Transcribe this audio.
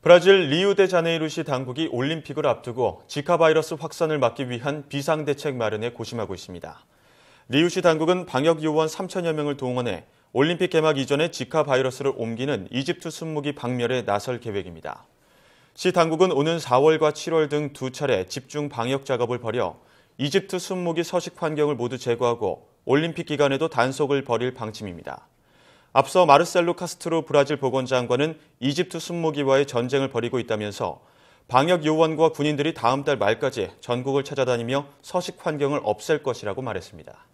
브라질 리우데자네이루시 당국이 올림픽을 앞두고 지카 바이러스 확산을 막기 위한 비상대책 마련에 고심하고 있습니다. 리우시 당국은 방역 요원 3천여 명을 동원해 올림픽 개막 이전에 지카 바이러스를 옮기는 이집트 순무기 박멸에 나설 계획입니다. 시 당국은 오는 4월과 7월 등 두 차례 집중 방역 작업을 벌여 이집트 순무기 서식 환경을 모두 제거하고 올림픽 기간에도 단속을 벌일 방침입니다. 앞서 마르셀로 카스트로 브라질 보건장관은 이집트 순모기와의 전쟁을 벌이고 있다면서 방역 요원과 군인들이 다음 달 말까지 전국을 찾아다니며 서식 환경을 없앨 것이라고 말했습니다.